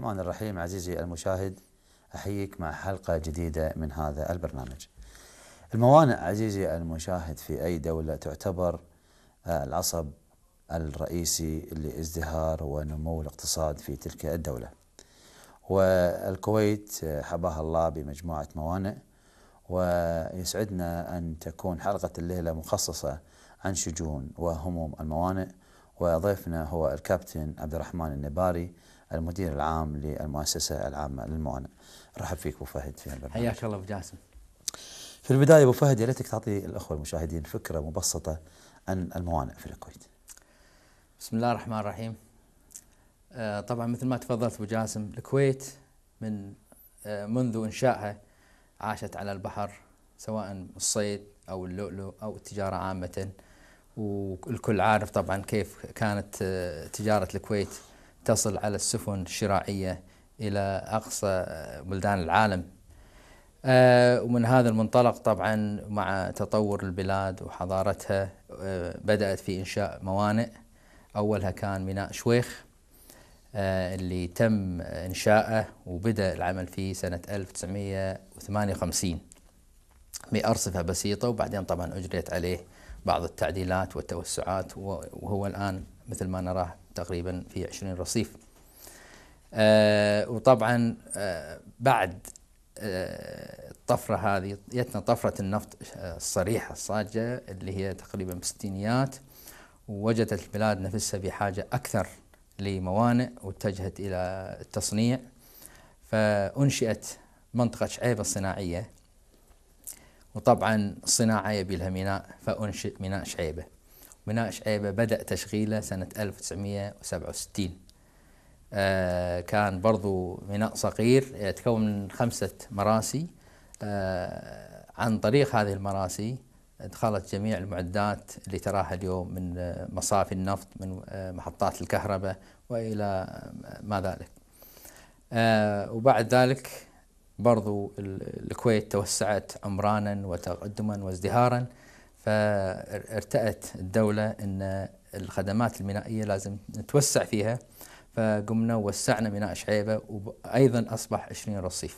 الرحمن الرحيم عزيزي المشاهد أحييك مع حلقة جديدة من هذا البرنامج الموانئ عزيزي المشاهد في أي دولة تعتبر آه، العصب الرئيسي لازدهار ونمو الاقتصاد في تلك الدولة والكويت آه، حباها الله بمجموعة موانئ ويسعدنا أن تكون حلقة الليلة مخصصة عن شجون وهموم الموانئ وضيفنا هو الكابتن عبد الرحمن النباري المدير العام للمؤسسة العامة للموانع رحب فيك أبو فهد في البرنامج حياك الله أبو جاسم في البداية أبو فهد يا ليتك تعطي الأخوة المشاهدين فكرة مبسطة عن الموانئ في الكويت بسم الله الرحمن الرحيم آه، طبعا مثل ما تفضلت أبو جاسم الكويت من آه، منذ إنشائها عاشت على البحر سواء الصيد أو اللؤلؤ أو التجارة عامةً والكل عارف طبعا كيف كانت آه، تجارة الكويت تصل على السفن الشراعية إلى أقصى بلدان العالم آه، ومن هذا المنطلق طبعا مع تطور البلاد وحضارتها آه، بدأت في إنشاء موانئ أولها كان ميناء شويخ آه، اللي تم إنشاءه وبدأ العمل فيه سنة 1958 بأرصفة بسيطة وبعدين طبعا أجريت عليه بعض التعديلات والتوسعات وهو الآن مثل ما نراه تقريبا في 20 رصيف آه وطبعا آه بعد آه الطفرة هذه جتنا طفرة النفط آه، الصريحة الصاجة اللي هي تقريبا بالستينيات ووجدت البلاد نفسها بحاجة أكثر لموانئ واتجهت إلى التصنيع فأنشئت منطقة شعيبة الصناعية وطبعا الصناعة يبي لها ميناء فأنشئ ميناء شعيبة ميناء شعيبة بدأ تشغيله سنة 1967 آه كان برضو ميناء صغير يتكون من خمسة مراسي آه عن طريق هذه المراسي دخلت جميع المعدات اللي تراها اليوم من آه، مصافي النفط من آه، محطات الكهرباء والى آه، ما ذلك. آه وبعد ذلك برضو الكويت توسعت عمرانا وتقدما وازدهارا فارتأت الدولة أن الخدمات المينائية لازم نتوسع فيها فقمنا ووسعنا ميناء شعيبة وأيضا أصبح 20 رصيف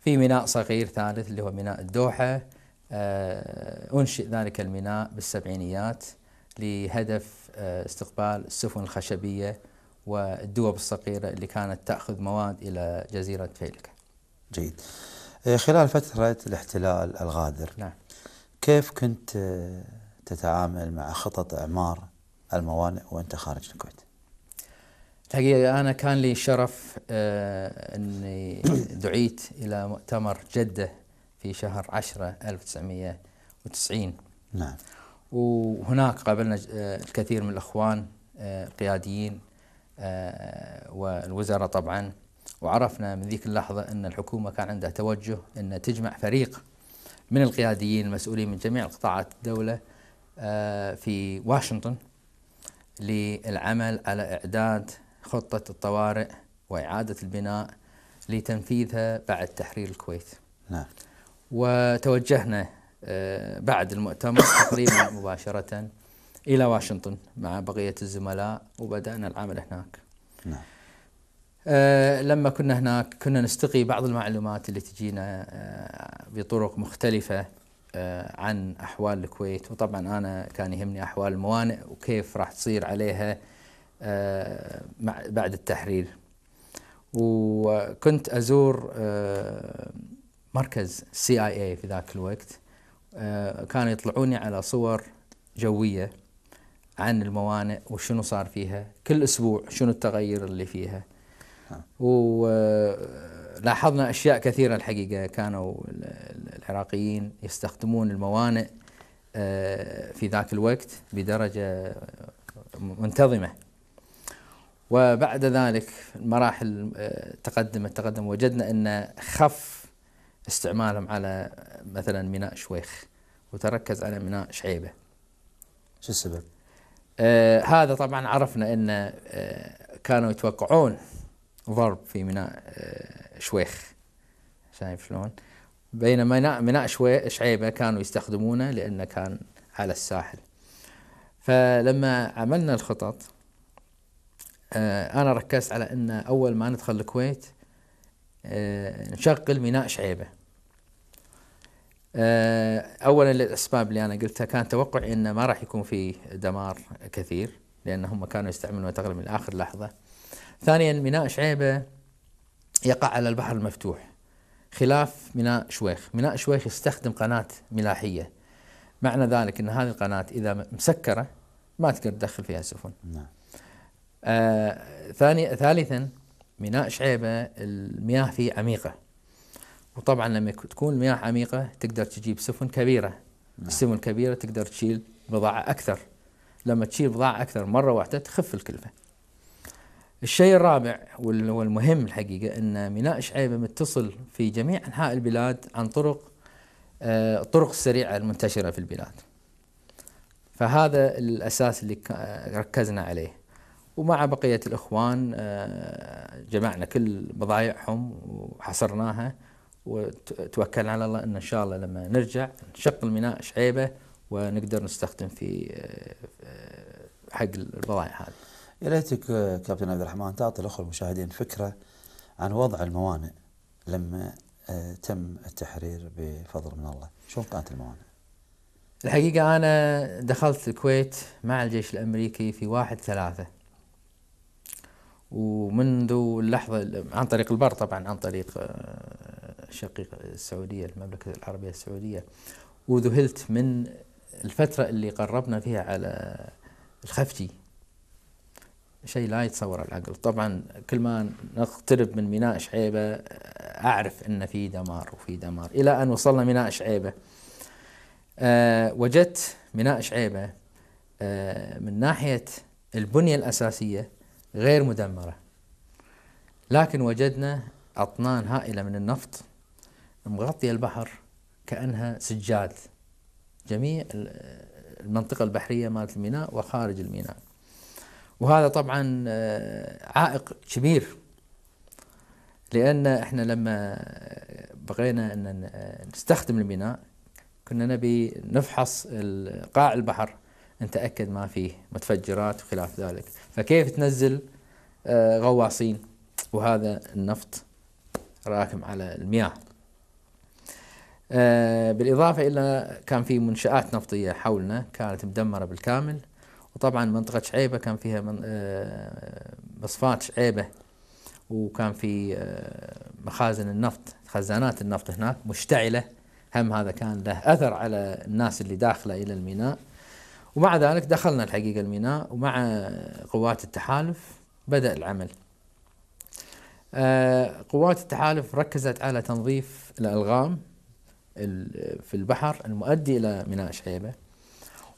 في ميناء صغير ثالث اللي هو ميناء الدوحة آه، أنشئ ذلك الميناء بالسبعينيات لهدف آه، استقبال السفن الخشبية والدوب الصغيرة اللي كانت تأخذ مواد إلى جزيرة فيلك جيد آه، خلال فترة الاحتلال الغادر نعم. كيف كنت تتعامل مع خطط إعمار الموانئ وأنت خارج الكويت؟ الحقيقة أنا كان لي شرف آه، أني دعيت إلى مؤتمر جدة في شهر 10 1990 نعم وهناك قابلنا آه، الكثير من الأخوان آه، القياديين والوزراء طبعا وعرفنا من ذيك اللحظة أن الحكومة كان عندها توجه أن تجمع فريق من القياديين المسؤولين من جميع قطاعات الدولة آه، في واشنطن للعمل على إعداد خطة الطوارئ وإعادة البناء لتنفيذها بعد تحرير الكويت نعم. وتوجهنا آه، بعد المؤتمر تقريبا مباشرة إلى واشنطن مع بقية الزملاء وبدأنا العمل هناك نعم. أه لما كنا هناك كنا نستقي بعض المعلومات اللي تجينا أه بطرق مختلفة أه عن أحوال الكويت وطبعا أنا كان يهمني أحوال الموانئ وكيف راح تصير عليها آه، بعد التحرير وكنت أزور آه، مركز سي اي اي في ذاك الوقت آه، كانوا يطلعوني على صور جوية عن الموانئ وشنو صار فيها كل أسبوع شنو التغير اللي فيها نعم. ولاحظنا أشياء كثيرة الحقيقة كانوا العراقيين يستخدمون الموانئ آه، في ذاك الوقت بدرجة منتظمة وبعد ذلك مراحل آه، تقدم التقدم وجدنا أن خف استعمالهم على مثلا ميناء شويخ وتركز على ميناء شعيبة شو السبب؟ آه هذا طبعا عرفنا أن آه كانوا يتوقعون ضرب في ميناء آه، شويخ شايف شلون بينما ميناء شعيبه كانوا يستخدمونه لانه كان على الساحل فلما عملنا الخطط آه، انا ركزت على ان اول ما ندخل الكويت آه، نشغل ميناء شعيبه اولا للاسباب اللي انا قلتها كان توقعي انه ما راح يكون في دمار كثير لان هم كانوا يستعملون تقريبا من اخر لحظه ثانيا ميناء شعيبة يقع على البحر المفتوح خلاف ميناء شويخ ميناء شويخ يستخدم قناة ملاحية معنى ذلك أن هذه القناة إذا مسكرة ما تقدر تدخل فيها سفن نعم. آه ثاني ثالثا ميناء شعيبة المياه فيه عميقة وطبعا لما تكون المياه عميقة تقدر تجيب سفن كبيرة نعم. السفن الكبيرة تقدر تشيل بضاعة أكثر لما تشيل بضاعة أكثر مرة واحدة تخف الكلفة الشيء الرابع والمهم الحقيقة أن ميناء شعيبة متصل في جميع أنحاء البلاد عن طرق الطرق آه، السريعة المنتشرة في البلاد فهذا الأساس اللي آه، ركزنا عليه ومع بقية الإخوان آه، جمعنا كل بضايعهم وحصرناها وتوكلنا على الله أن إن شاء الله لما نرجع نشق الميناء شعيبة ونقدر نستخدم في حق البضائع هذه يا ريتك آه، كابتن عبد الرحمن تعطي الاخوه المشاهدين فكره عن وضع الموانئ لما آه، تم التحرير بفضل من الله، شلون كانت الموانئ؟ الحقيقة أنا دخلت الكويت مع الجيش الأمريكي في واحد ثلاثة ومنذ اللحظة عن طريق البر طبعا عن طريق آه، شقيق السعودية المملكة العربية السعودية وذهلت من الفترة اللي قربنا فيها على الخفتي شيء لا يتصور العقل طبعا كل ما نقترب من ميناء شعيبة آه، أعرف أن في دمار وفي دمار إلى أن وصلنا ميناء شعيبة أه وجدت ميناء شعيبة أه من ناحية البنية الأساسية غير مدمرة لكن وجدنا أطنان هائلة من النفط مغطية البحر كأنها سجاد جميع المنطقة البحرية مالت الميناء وخارج الميناء وهذا طبعا آه، عائق كبير لان احنا لما بغينا ان آه، نستخدم الميناء كنا نبي نفحص قاع البحر نتاكد ما فيه متفجرات وخلاف ذلك فكيف تنزل آه، غواصين وهذا النفط راكم على المياه بالإضافة إلى كان في منشآت نفطية حولنا كانت مدمرة بالكامل وطبعا منطقة شعيبة كان فيها من آه، مصفات شعيبة وكان في آه، مخازن النفط خزانات النفط هناك مشتعلة هم هذا كان له أثر على الناس اللي داخلة إلى الميناء ومع ذلك دخلنا الحقيقة الميناء ومع قوات التحالف بدأ العمل آه، قوات التحالف ركزت على تنظيف الألغام في البحر المؤدي إلى ميناء شعيبة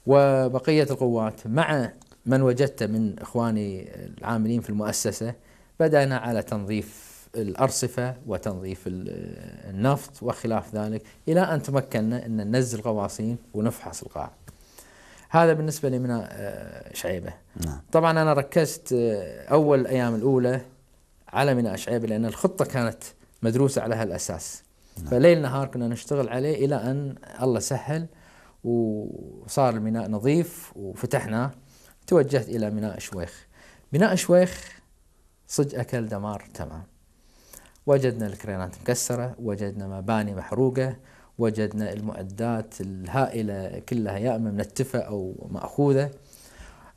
وبقية القوات مع من وجدت من إخواني العاملين في المؤسسة بدأنا على تنظيف الأرصفة وتنظيف النفط وخلاف ذلك إلى أن تمكنا أن ننزل غواصين ونفحص القاع هذا بالنسبة لمنا آه، شعيبة نعم. طبعا أنا ركزت آه، أول أيام الأولى على ميناء شعيبة لأن الخطة كانت مدروسة على هالأساس نعم. فليل نهار كنا نشتغل عليه إلى أن الله سهل وصار الميناء نظيف وفتحنا توجهت إلى ميناء شويخ ميناء شويخ صج أكل دمار تمام وجدنا الكرينات مكسرة وجدنا مباني محروقة وجدنا المعدات الهائلة كلها يا إما منتفة أو مأخوذة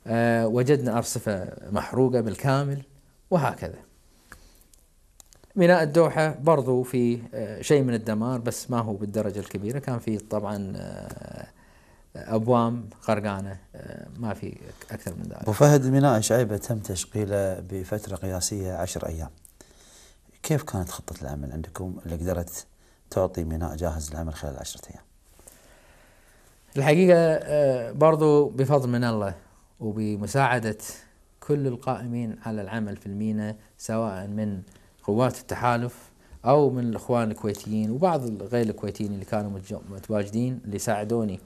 أه وجدنا أرصفة محروقة بالكامل وهكذا ميناء الدوحة برضو في آه، شيء من الدمار بس ما هو بالدرجة الكبيرة كان في طبعا آه، ابوام غرقانه آه، ما في اكثر من ذلك. ابو فهد ميناء شعيبه تم تشغيله بفتره قياسيه 10 ايام. كيف كانت خطه العمل عندكم اللي قدرت تعطي ميناء جاهز للعمل خلال 10 ايام؟ الحقيقه آه، برضو بفضل من الله وبمساعده كل القائمين على العمل في الميناء سواء من قوات التحالف او من الاخوان الكويتيين وبعض غير الكويتيين اللي كانوا متواجدين اللي ساعدوني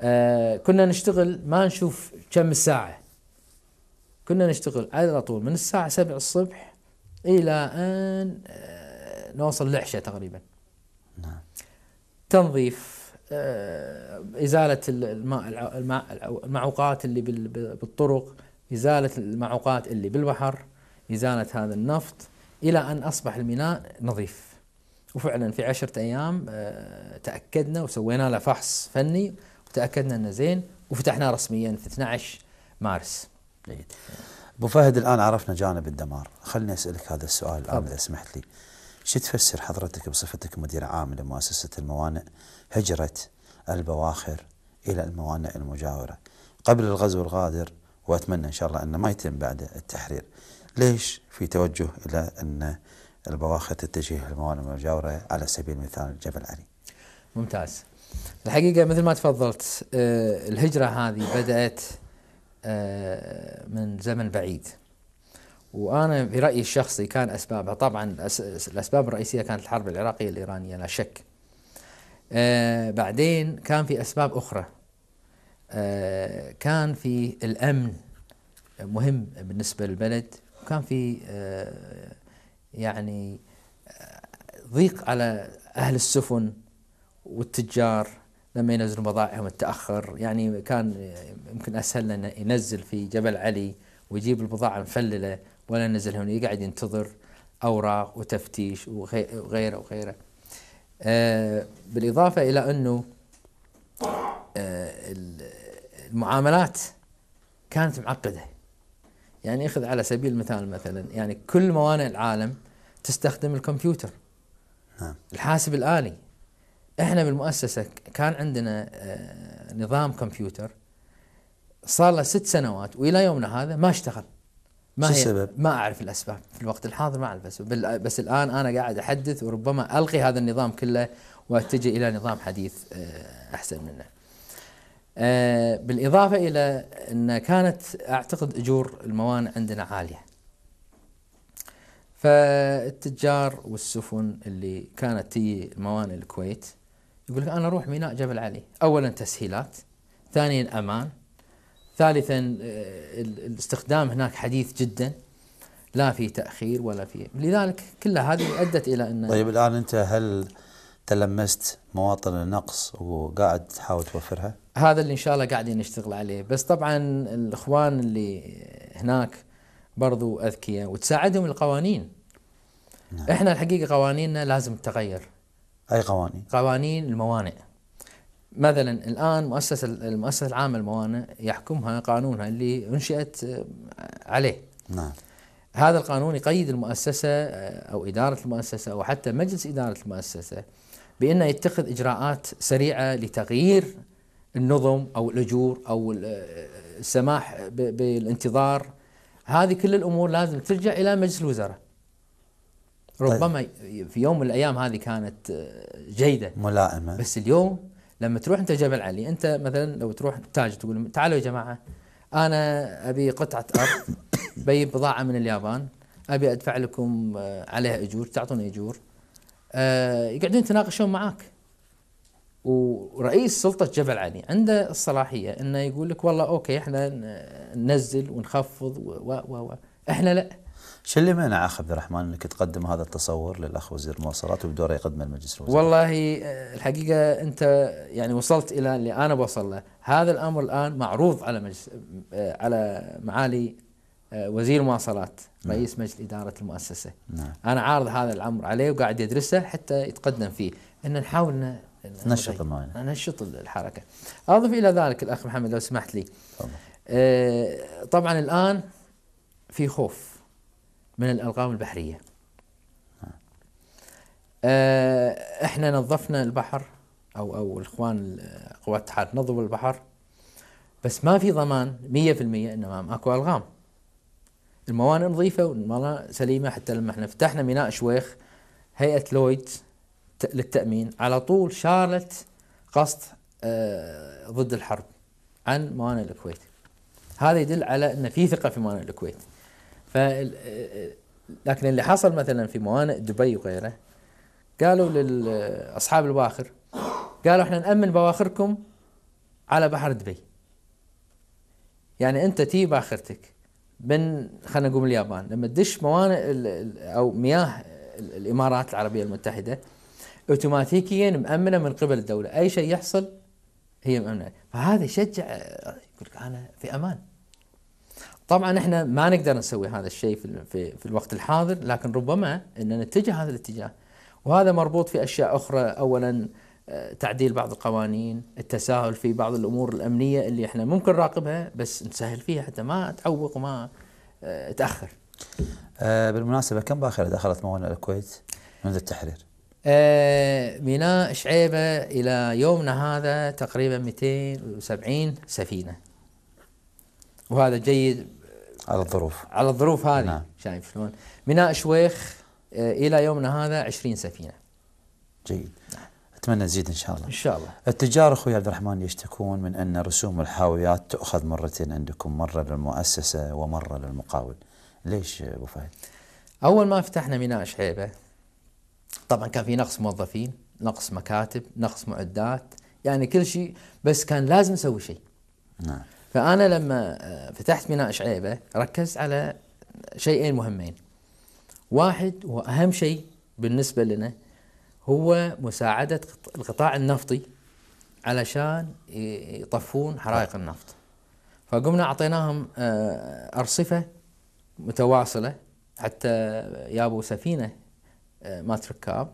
آه، كنا نشتغل ما نشوف كم الساعة كنا نشتغل على طول من الساعة سبع الصبح إلى أن آه، نوصل العشاء تقريبا نعم. تنظيف آه، إزالة الماء المعوقات اللي بالطرق إزالة المعوقات اللي بالبحر إزالة هذا النفط إلى أن أصبح الميناء نظيف وفعلا في عشرة أيام تأكدنا وسوينا له فحص فني تاكدنا انه زين وفتحناه رسميا في 12 مارس جيد ابو فهد الان عرفنا جانب الدمار خليني اسالك هذا السؤال الان اذا سمحت لي شو تفسر حضرتك بصفتك مدير عام لمؤسسه الموانئ هجره البواخر الى الموانئ المجاوره قبل الغزو الغادر واتمنى ان شاء الله انه ما يتم بعد التحرير ليش في توجه الى ان البواخر تتجه للموانئ المجاوره على سبيل المثال جبل علي ممتاز الحقيقه مثل ما تفضلت آه، الهجره هذه بدات آه، من زمن بعيد وانا في رايي الشخصي كان اسبابها طبعا الاسباب الرئيسيه كانت الحرب العراقيه الايرانيه لا شك. آه، بعدين كان في اسباب اخرى. كان في الامن مهم بالنسبه للبلد وكان في يعني ضيق على اهل السفن والتجار لما ينزلوا بضائعهم التاخر يعني كان يمكن اسهل لنا ينزل في جبل علي ويجيب البضاعه مفلله ولا ينزل هنا يقعد ينتظر اوراق وتفتيش وغيره وغيره. آه، بالاضافه الى انه آه، المعاملات كانت معقده. يعني اخذ على سبيل المثال مثلا يعني كل موانئ العالم تستخدم الكمبيوتر. نعم. الحاسب الالي احنا بالمؤسسه كان عندنا آه، نظام كمبيوتر صار له ست سنوات والى يومنا هذا ما اشتغل ما هي السبب؟ ما اعرف الاسباب في الوقت الحاضر ما اعرف الاسباب بس الان انا قاعد احدث وربما الغي هذا النظام كله واتجه الى نظام حديث آه، احسن منه. آه، بالاضافه الى ان كانت اعتقد اجور الموانئ عندنا عاليه. فالتجار والسفن اللي كانت تجي موانئ الكويت يقول لك انا اروح ميناء جبل علي اولا تسهيلات ثانيا امان ثالثا آه، الاستخدام هناك حديث جدا لا في تاخير ولا في لذلك كل هذه ادت الى ان طيب الان انت هل تلمست مواطن النقص وقاعد تحاول توفرها؟ هذا اللي ان شاء الله قاعدين نشتغل عليه، بس طبعا الاخوان اللي هناك برضو اذكياء وتساعدهم القوانين. نعم. احنا الحقيقه قوانيننا لازم تتغير. أي قوانين؟ قوانين الموانئ مثلا الآن مؤسسة المؤسسة العامة للموانئ يحكمها قانونها اللي أنشئت آه، عليه نعم هذا القانون يقيد المؤسسة آه، أو إدارة المؤسسة أو حتى مجلس إدارة المؤسسة بأنه يتخذ إجراءات سريعة لتغيير النظم أو الأجور أو آه، السماح بالانتظار هذه كل الأمور لازم ترجع إلى مجلس الوزراء طيب. ربما طيب. في يوم من الايام هذه كانت آه، جيده ملائمه بس اليوم لما تروح انت جبل علي انت مثلا لو تروح تاج تقول تعالوا يا جماعه انا ابي قطعه ارض بي بضاعه من اليابان ابي ادفع لكم آه، عليها اجور تعطوني اجور أه يقعدون يتناقشون معاك ورئيس سلطة جبل علي عنده الصلاحية انه يقول لك والله اوكي احنا ننزل ونخفض و و و احنا لا شو اللي منع اخ عبد الرحمن انك تقدم هذا التصور للاخ وزير المواصلات وبدوره يقدمه لمجلس الوزراء؟ والله آه، الحقيقه انت يعني وصلت الى اللي انا بوصل له، هذا الامر الان معروض على مجلس آه، على معالي آه، وزير المواصلات نعم. رئيس مجلس اداره المؤسسه. نعم. انا عارض هذا الامر عليه وقاعد يدرسه حتى يتقدم فيه، ان نحاول ننشط المعاناه ننشط الحركه. اضف الى ذلك الاخ محمد لو سمحت لي. طبعا, طبعا الان في خوف من الألغام البحرية آه، احنا نظفنا البحر او او الاخوان قوات الاتحاد نظفوا البحر بس ما في ضمان 100% انه ماكو الغام الموانئ نظيفه والموانئ سليمه حتى لما احنا فتحنا ميناء شويخ هيئه لويد للتامين على طول شالت قصد آه، ضد الحرب عن موانئ الكويت هذا يدل على ان في ثقه في موانئ الكويت آه، آه، لكن اللي حصل مثلا في موانئ دبي وغيره قالوا لاصحاب آه، البواخر قالوا احنا نامن بواخركم على بحر دبي يعني انت تي باخرتك من خلينا نقول اليابان لما تدش موانئ او مياه الامارات العربيه المتحده اوتوماتيكيا مامنه من قبل الدوله اي شيء يحصل هي مامنه فهذا يشجع يقول انا في امان طبعا احنا ما نقدر نسوي هذا الشيء في في, الوقت الحاضر لكن ربما ان نتجه هذا الاتجاه وهذا مربوط في اشياء اخرى اولا آه، تعديل بعض القوانين، التساهل في بعض الامور الامنيه اللي احنا ممكن نراقبها بس نسهل فيها حتى ما تعوق وما آه، تاخر. آه بالمناسبه كم باخره دخلت موانئ الكويت منذ التحرير؟ آه ميناء شعيبه الى يومنا هذا تقريبا 270 سفينه. وهذا جيد على الظروف على الظروف هذه نعم. شايف شلون ميناء شويخ آه، الى يومنا هذا 20 سفينه جيد نعم. اتمنى تزيد ان شاء الله ان شاء الله التجار اخوي عبد الرحمن يشتكون من ان رسوم الحاويات تؤخذ مرتين عندكم مره للمؤسسه ومره للمقاول ليش ابو فهد اول ما فتحنا ميناء شعيبه طبعا كان في نقص موظفين نقص مكاتب نقص معدات يعني كل شيء بس كان لازم نسوي شيء نعم فأنا لما آه، فتحت ميناء شعيبة ركزت على شيئين مهمين واحد وأهم شيء بالنسبة لنا هو مساعدة القطاع النفطي علشان يطفون حرائق النفط فقمنا أعطيناهم آه، أرصفة متواصلة حتى جابوا سفينة آه، مات ركاب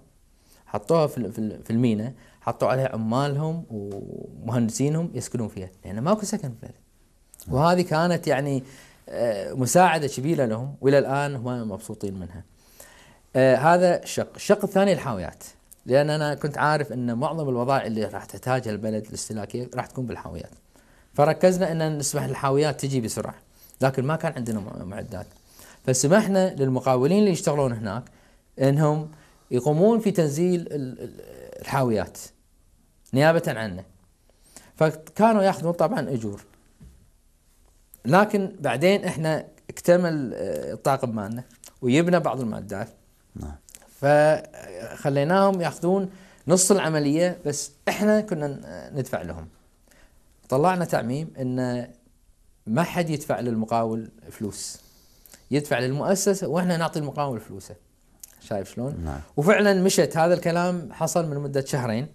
حطوها في المينا حطوا عليها عمالهم ومهندسينهم يسكنون فيها لأن ماكو سكن في البلد وهذه كانت يعني آه، مساعدة كبيرة لهم وإلى الآن هم مبسوطين منها آه، هذا الشق الشق الثاني الحاويات لأن أنا كنت عارف أن معظم الوظائف اللي راح تحتاجها البلد الاستهلاكية راح تكون بالحاويات فركزنا أن نسمح الحاويات تجي بسرعة لكن ما كان عندنا معدات فسمحنا للمقاولين اللي يشتغلون هناك أنهم يقومون في تنزيل الحاويات نيابة عنه فكانوا ياخذون طبعا أجور لكن بعدين احنا اكتمل آه، الطاقم مالنا وجبنا بعض المعدات نعم فخليناهم ياخذون نص العمليه بس احنا كنا ندفع لهم طلعنا تعميم ان ما حد يدفع للمقاول فلوس يدفع للمؤسسه واحنا نعطي المقاول فلوسه شايف شلون؟ نعم. وفعلا مشت هذا الكلام حصل من مده شهرين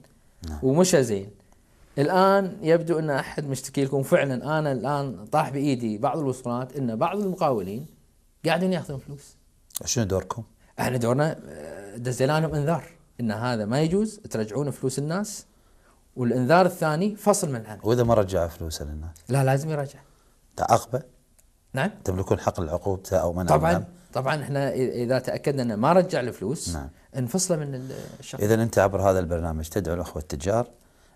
نعم. ومشى زين الان يبدو ان احد مشتكي لكم فعلا انا الان طاح بايدي بعض الوصولات ان بعض المقاولين قاعدين ياخذون فلوس. شنو دوركم؟ احنا دورنا آه، دزينا لهم انذار ان هذا ما يجوز ترجعون فلوس الناس والانذار الثاني فصل من العمل. واذا ما رجع فلوسه للناس؟ لا لازم يرجع. تعاقبه؟ نعم تملكون حق العقوبة او منع طبعا منام. طبعا احنا اذا تاكدنا انه ما رجع الفلوس نعم. انفصله من الشخص. اذا انت عبر هذا البرنامج تدعو الاخوه التجار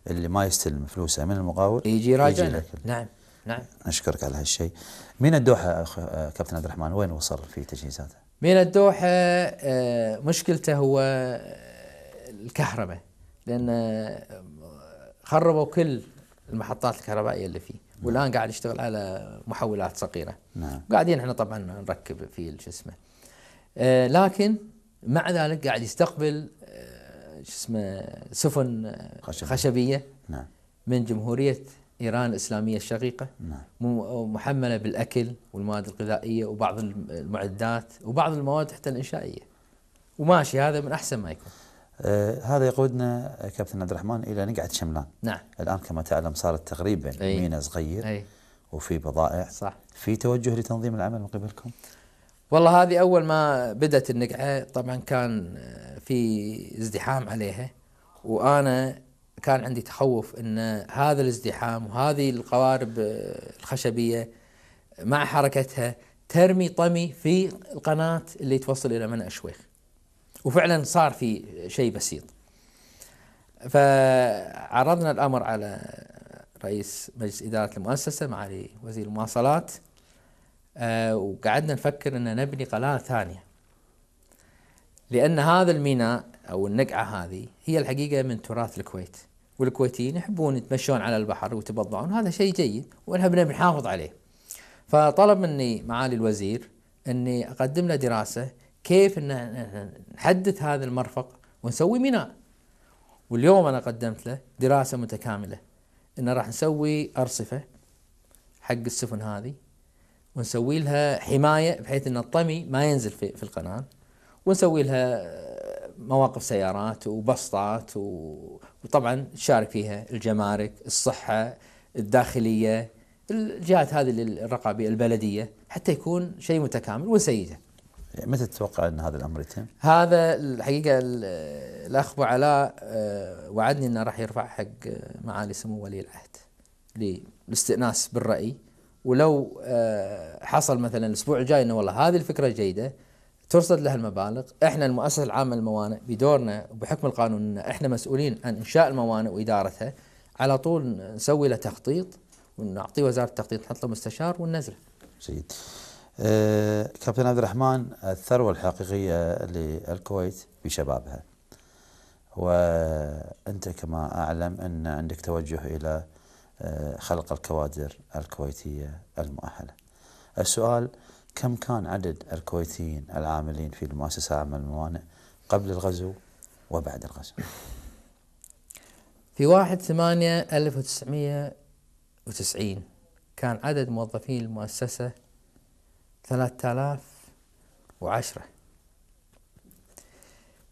اللي ما يستلم فلوسه من المقاول يجي يراجع نعم نعم نشكرك على هالشيء من الدوحة أخ... آه، كابتن عبد الرحمن وين وصل في تجهيزاته من الدوحة آه، مشكلته هو الكهرباء لأن آه، خربوا كل المحطات الكهربائية اللي فيه نعم. والآن قاعد يشتغل على محولات صغيرة نعم. قاعدين احنا طبعا نركب في شو اسمه لكن مع ذلك قاعد يستقبل شو اسمه سفن خشبية, خشبية نعم من جمهورية إيران الإسلامية الشقيقة نعم. محملة بالأكل والمواد الغذائية وبعض المعدات وبعض المواد حتى الإنشائية وماشي هذا من أحسن ما يكون آه هذا يقودنا كابتن عبد الرحمن إلى نقعة شملان نعم الآن كما تعلم صارت تقريبا ميناء صغير أي. وفي بضائع صح في توجه لتنظيم العمل من قبلكم؟ والله هذه اول ما بدأت النقعه طبعا كان آه، في ازدحام عليها وانا كان عندي تخوف ان هذا الازدحام وهذه القوارب آه، الخشبيه مع حركتها ترمي طمي في القناه اللي توصل الى منع الشويخ وفعلا صار في شيء بسيط فعرضنا الامر على رئيس مجلس اداره المؤسسه معالي وزير المواصلات آه وقعدنا نفكر ان نبني قلعه ثانيه لان هذا الميناء او النقعه هذه هي الحقيقه من تراث الكويت والكويتيين يحبون يتمشون على البحر ويتبضعون هذا شيء جيد ونحن بنحافظ عليه فطلب مني معالي الوزير اني اقدم له دراسه كيف ان نحدث هذا المرفق ونسوي ميناء واليوم انا قدمت له دراسه متكامله ان راح نسوي ارصفه حق السفن هذه ونسوي لها حمايه بحيث ان الطمي ما ينزل في, في القناه ونسوي لها مواقف سيارات وبسطات و... وطبعا تشارك فيها الجمارك، الصحه، الداخليه، الجهات هذه الرقابيه البلديه حتى يكون شيء متكامل ونسيده. يعني متى تتوقع ان هذا الامر يتم؟ هذا الحقيقه الاخ ابو علاء آه، وعدني انه راح يرفع حق آه، معالي سمو ولي العهد للاستئناس بالراي ولو آه، حصل مثلا الاسبوع الجاي انه والله هذه الفكره جيده ترصد لها المبالغ، احنا المؤسسه العامه للموانئ بدورنا وبحكم القانون ان احنا مسؤولين عن انشاء الموانئ وادارتها على طول نسوي له تخطيط ونعطيه وزاره التخطيط نحط له مستشار وننزله. جيد. أه كابتن عبد الرحمن الثروه الحقيقيه للكويت بشبابها. وانت كما اعلم ان عندك توجه الى خلق الكوادر الكويتية المؤهلة السؤال كم كان عدد الكويتيين العاملين في المؤسسة عام الموانئ قبل الغزو وبعد الغزو في واحد ثمانية ألف وتسعمية وتسعين كان عدد موظفين المؤسسة ثلاثة آلاف وعشرة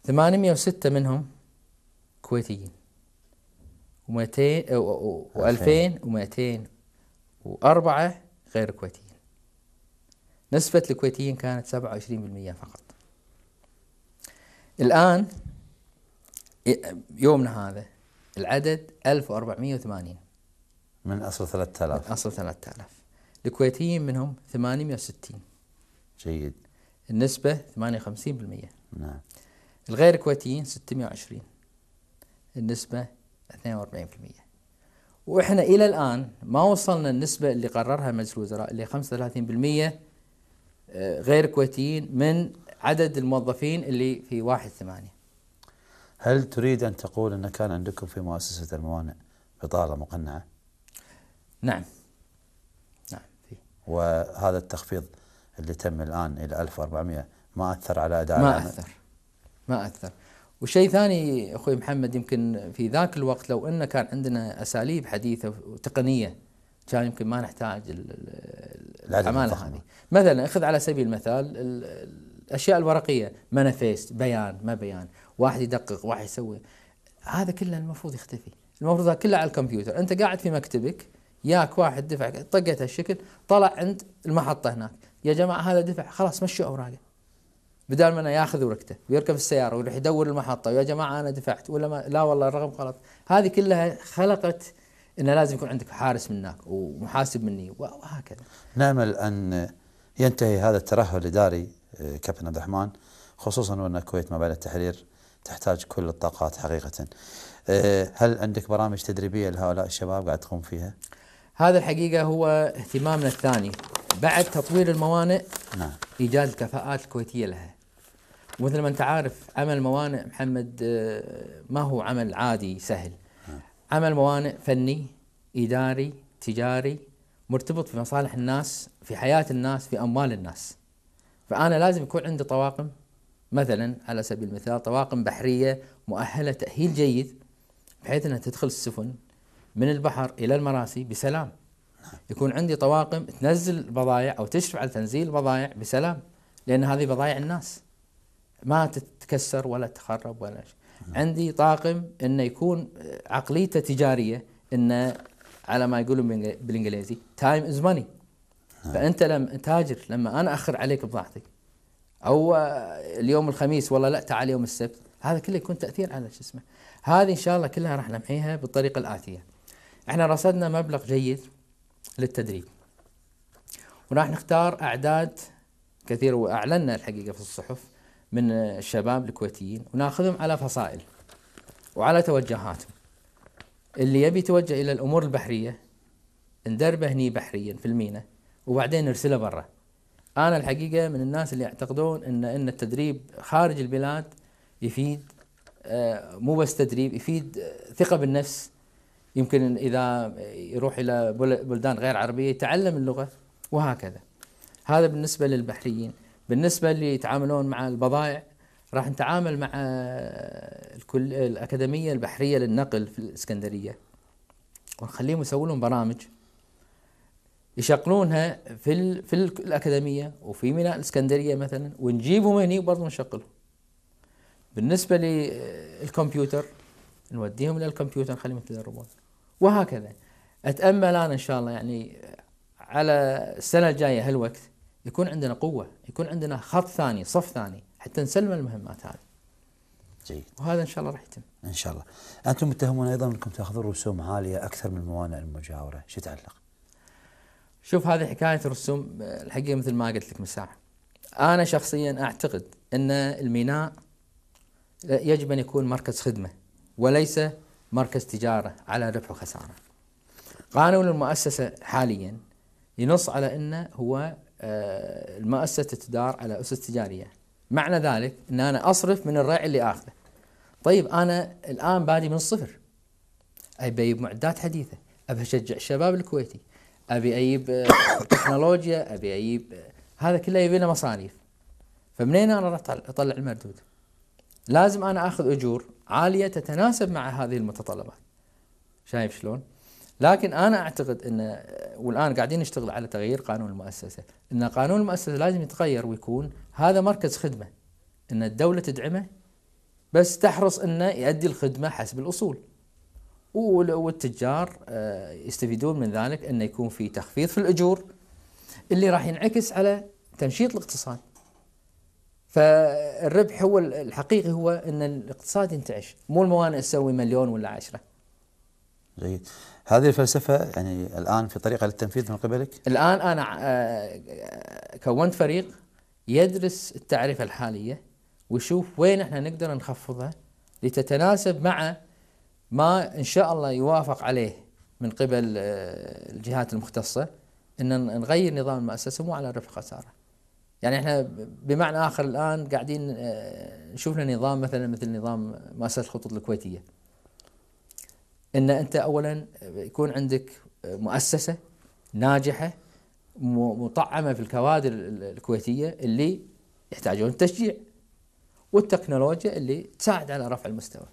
ثمانمية وستة منهم كويتيين و200 و2204 غير كويتيين نسبة الكويتيين كانت 27% فقط الآن يومنا هذا العدد 1480 من أصل 3000 من أصل 3000 الكويتيين منهم 860 جيد النسبة 58% نعم الغير كويتيين 620 النسبة 42% واحنا الى الان ما وصلنا النسبه اللي قررها مجلس الوزراء اللي 35% آه، غير كويتيين من عدد الموظفين اللي في 1 8 هل تريد ان تقول ان كان عندكم في مؤسسه الموانئ بطاله مقنعه؟ نعم نعم في وهذا التخفيض اللي تم الان الى 1400 ما اثر على اداء ما اثر ما اثر وشيء ثاني اخوي محمد يمكن في ذاك الوقت لو ان كان عندنا اساليب حديثه وتقنيه كان يمكن ما نحتاج العمالة هذه مثلا خذ على سبيل المثال الاشياء الورقيه منافيست بيان ما بيان واحد يدقق واحد يسوي هذا كله المفروض يختفي المفروض هذا كله على الكمبيوتر انت قاعد في مكتبك ياك واحد دفع طقت هالشكل طلع عند المحطه هناك يا جماعه هذا دفع خلاص مشوا اوراقه بدل ما انه ياخذ ورقته ويركب السياره ويروح يدور المحطه ويا جماعه انا دفعت ولا ما لا والله الرقم غلط هذه كلها خلقت انه لازم يكون عندك حارس منك ومحاسب مني وهكذا نامل ان ينتهي هذا الترهل الاداري آه، كابتن عبد الرحمن خصوصا وان الكويت ما بعد التحرير تحتاج كل الطاقات حقيقه آه، هل عندك برامج تدريبيه لهؤلاء الشباب قاعد تقوم فيها؟ هذا الحقيقه هو اهتمامنا الثاني بعد تطوير الموانئ نعم. ايجاد الكفاءات الكويتيه لها ومثل ما انت عارف عمل موانئ محمد آه، ما هو عمل عادي سهل عمل موانئ فني اداري تجاري مرتبط في مصالح الناس في حياه الناس في اموال الناس فانا لازم يكون عندي طواقم مثلا على سبيل المثال طواقم بحريه مؤهله تاهيل جيد بحيث انها تدخل السفن من البحر الى المراسي بسلام يكون عندي طواقم تنزل بضائع او تشرف على تنزيل بضائع بسلام لان هذه بضائع الناس ما تتكسر ولا تخرب ولا شيء عندي طاقم انه يكون عقليته تجاريه انه على ما يقولون بالانجليزي تايم از ماني فانت لما تاجر لما انا اخر عليك بضاعتك او اليوم الخميس والله لا تعال يوم السبت هذا كله يكون تاثير على شو اسمه هذه ان شاء الله كلها راح نمحيها بالطريقه الاتيه احنا رصدنا مبلغ جيد للتدريب وراح نختار اعداد كثيره واعلنا الحقيقه في الصحف من الشباب الكويتيين وناخذهم على فصائل وعلى توجهاتهم اللي يبي يتوجه الى الامور البحريه ندربه هني بحريا في المينا وبعدين نرسله برا انا الحقيقه من الناس اللي يعتقدون ان ان التدريب خارج البلاد يفيد آه، مو بس تدريب يفيد ثقه بالنفس يمكن اذا يروح الى بلدان غير عربيه يتعلم اللغه وهكذا هذا بالنسبه للبحريين بالنسبه اللي يتعاملون مع البضائع راح نتعامل مع آه، الكل الاكاديميه البحريه للنقل في الاسكندريه ونخليهم يسوون لهم برامج يشغلونها في ال... في الاكاديميه وفي ميناء الاسكندريه مثلا ونجيبهم هني وبرضه نشغلهم بالنسبه آه، للكمبيوتر نوديهم الى الكمبيوتر نخليهم يتدربون وهكذا اتامل انا ان شاء الله يعني آه، على السنه الجايه هالوقت يكون عندنا قوه يكون عندنا خط ثاني صف ثاني حتى نسلم المهمات هذه جيد وهذا ان شاء الله راح يتم ان شاء الله انتم متهمون ايضا انكم تاخذون رسوم عاليه اكثر من الموانئ المجاوره شو تعلق شوف هذه حكايه الرسوم آه، الحقيقه مثل ما قلت لك من ساعه انا شخصيا اعتقد ان الميناء يجب ان يكون مركز خدمه وليس مركز تجاره على ربح وخساره قانون المؤسسه حاليا ينص على انه هو آه، المؤسسة تدار على أسس تجارية معنى ذلك أن أنا أصرف من الريع اللي آخذه طيب أنا الآن بادي من الصفر أبي أجيب معدات حديثة أبي أشجع الشباب الكويتي أبي أجيب آه، تكنولوجيا أبي أجيب آه، هذا كله يبي له مصاريف فمنين أنا راح أطلع المردود لازم أنا أخذ أجور عالية تتناسب مع هذه المتطلبات شايف شلون؟ لكن انا اعتقد ان والان قاعدين نشتغل على تغيير قانون المؤسسه، ان قانون المؤسسه لازم يتغير ويكون هذا مركز خدمه ان الدوله تدعمه بس تحرص انه يؤدي الخدمه حسب الاصول. والتجار آه، يستفيدون من ذلك انه يكون في تخفيض في الاجور اللي راح ينعكس على تنشيط الاقتصاد. فالربح هو الحقيقي هو ان الاقتصاد ينتعش، مو الموانئ تسوي مليون ولا عشره. جيد هذه الفلسفة يعني الآن في طريقة للتنفيذ من قبلك؟ الآن أنا آه، كونت فريق يدرس التعرفة الحالية ويشوف وين احنا نقدر نخفضها لتتناسب مع ما ان شاء الله يوافق عليه من قبل آه، الجهات المختصه ان نغير نظام المؤسسه مو على رفع خساره. يعني احنا بمعنى اخر الان قاعدين آه، نشوف لنا نظام مثلا مثل نظام مؤسسه الخطوط الكويتيه. ان انت اولا يكون عندك مؤسسه ناجحه مطعمه في الكوادر الكويتيه اللي يحتاجون التشجيع والتكنولوجيا اللي تساعد على رفع المستوى.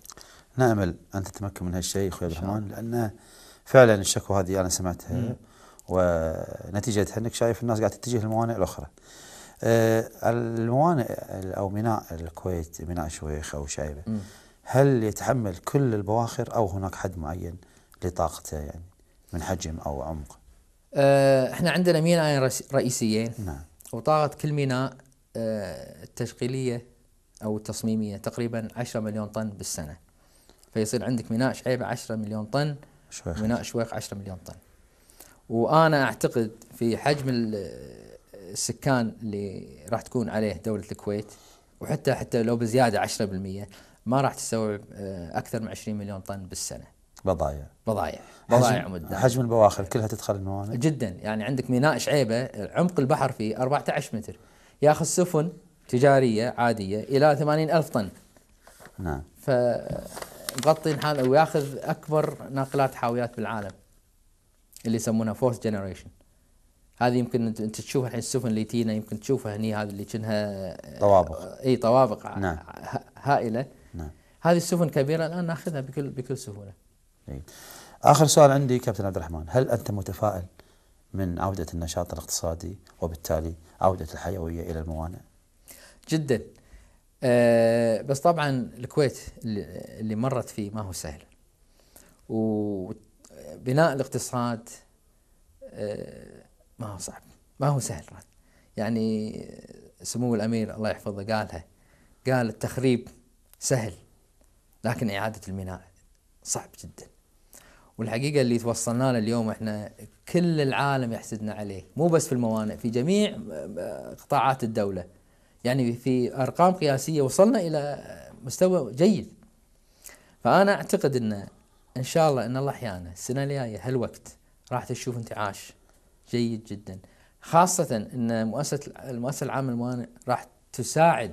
نامل نعم، ان تتمكن من هالشيء اخوي عبد الرحمن لان فعلا الشكوى هذه انا سمعتها مم. ونتيجتها انك شايف الناس قاعده تتجه للموانئ الاخرى. آه، الموانئ او ميناء الكويت ميناء شويخ او شايبه هل يتحمل كل البواخر أو هناك حد معين لطاقته يعني من حجم أو عمق أه احنا عندنا مينائين رئيسيين نعم. وطاقة كل ميناء أه التشغيلية أو التصميمية تقريبا 10 مليون طن بالسنة فيصير عندك ميناء شعيبة 10 مليون طن شويخ. ميناء شويخ 10 مليون طن وأنا أعتقد في حجم السكان اللي راح تكون عليه دولة الكويت وحتى حتى لو بزيادة 10% ما راح تستوعب آه، اكثر من 20 مليون طن بالسنه بضايع بضايع بضايع حجم, مدنة. حجم البواخر كلها تدخل الموانئ جدا يعني عندك ميناء شعيبه عمق البحر فيه 14 متر ياخذ سفن تجاريه عاديه الى 80 الف طن نعم ف مغطي حاله وياخذ اكبر ناقلات حاويات بالعالم اللي يسمونها فورث جنريشن هذه يمكن انت تشوف الحين السفن اللي تينا يمكن تشوفها هني هذه اللي كأنها طوابق اي طوابق نعم. هائله نعم. هذه السفن كبيرة الآن ناخذها بكل بكل سهولة إيه. آخر سؤال عندي كابتن عبد الرحمن هل أنت متفائل من عودة النشاط الاقتصادي وبالتالي عودة الحيوية إلى الموانئ جدا أه بس طبعا الكويت اللي, اللي مرت فيه ما هو سهل وبناء الاقتصاد أه ما هو صعب ما هو سهل يعني سمو الامير الله يحفظه قالها قال التخريب سهل لكن إعادة البناء صعب جدا والحقيقة اللي توصلنا له اليوم احنا كل العالم يحسدنا عليه مو بس في الموانئ في جميع آه، قطاعات الدولة يعني في أرقام قياسية وصلنا إلى مستوى جيد فأنا أعتقد أن إن شاء الله أن الله أحيانا السنة الجاية هالوقت راح تشوف انتعاش جيد جدا خاصة أن مؤسسة المؤسسة العامة للموانئ راح تساعد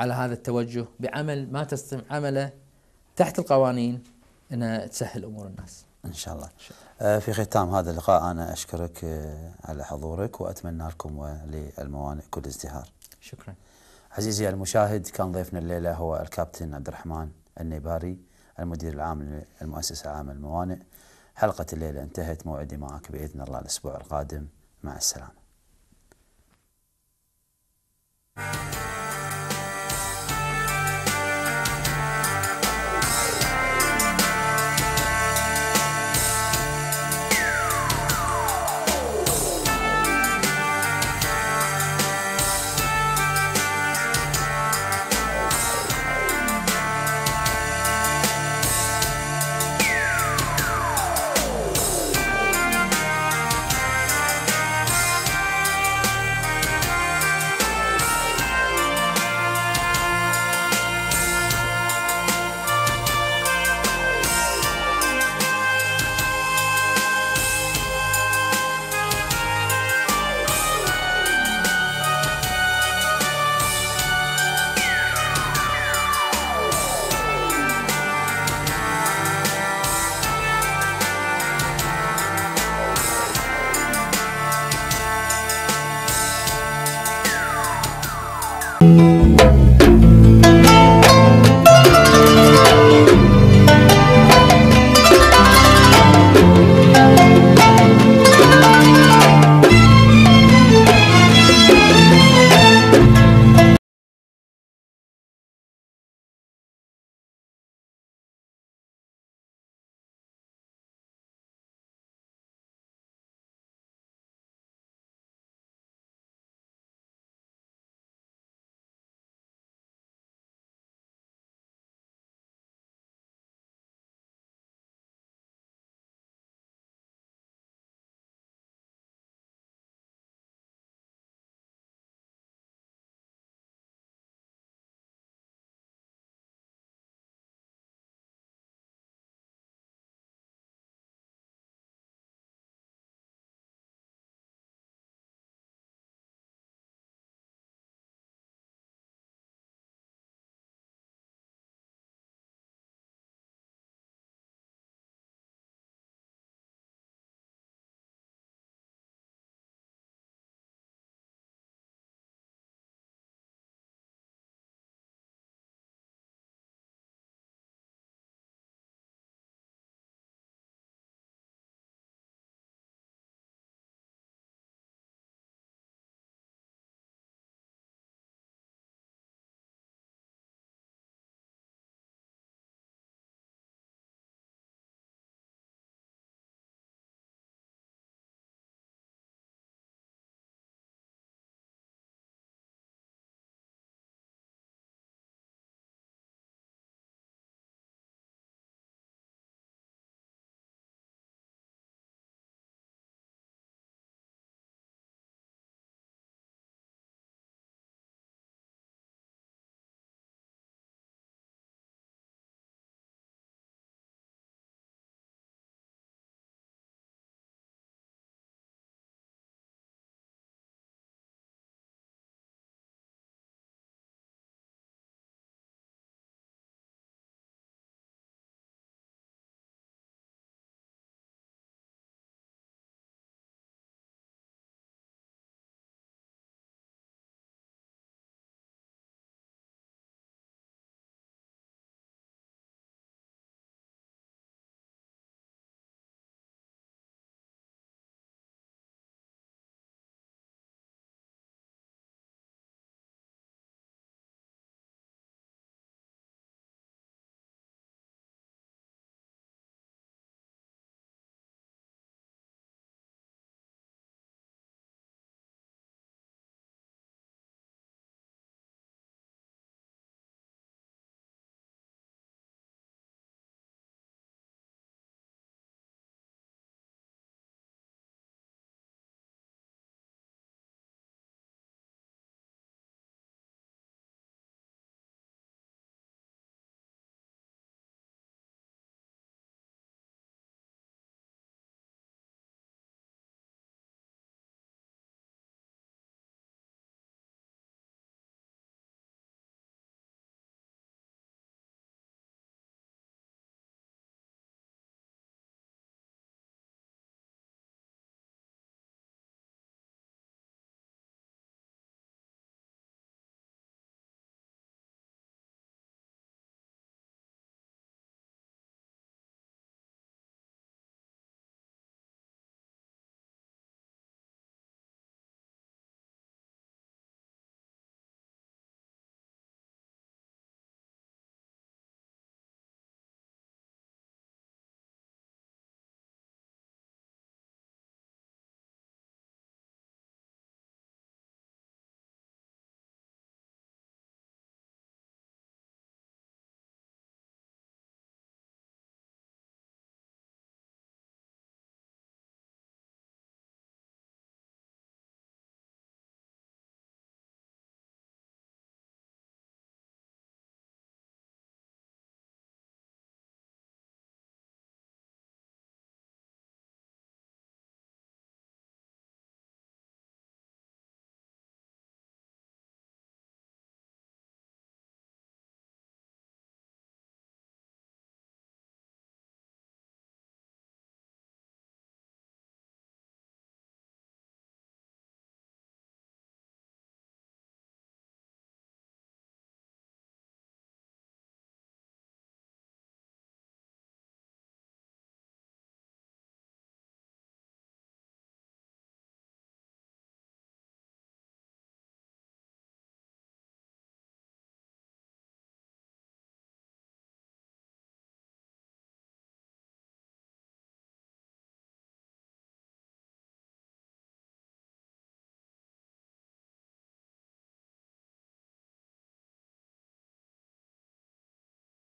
على هذا التوجه بعمل ما تستطيع عمله تحت القوانين انها تسهل امور الناس. ان شاء الله. آه، في ختام هذا اللقاء انا اشكرك آه، على حضورك واتمنى لكم وللموانئ كل ازدهار. شكرا. عزيزي المشاهد كان ضيفنا الليله هو الكابتن عبد الرحمن النيباري المدير العام للمؤسسه العامه للموانئ. حلقه الليله انتهت موعدي معك باذن الله الاسبوع القادم مع السلامه. you.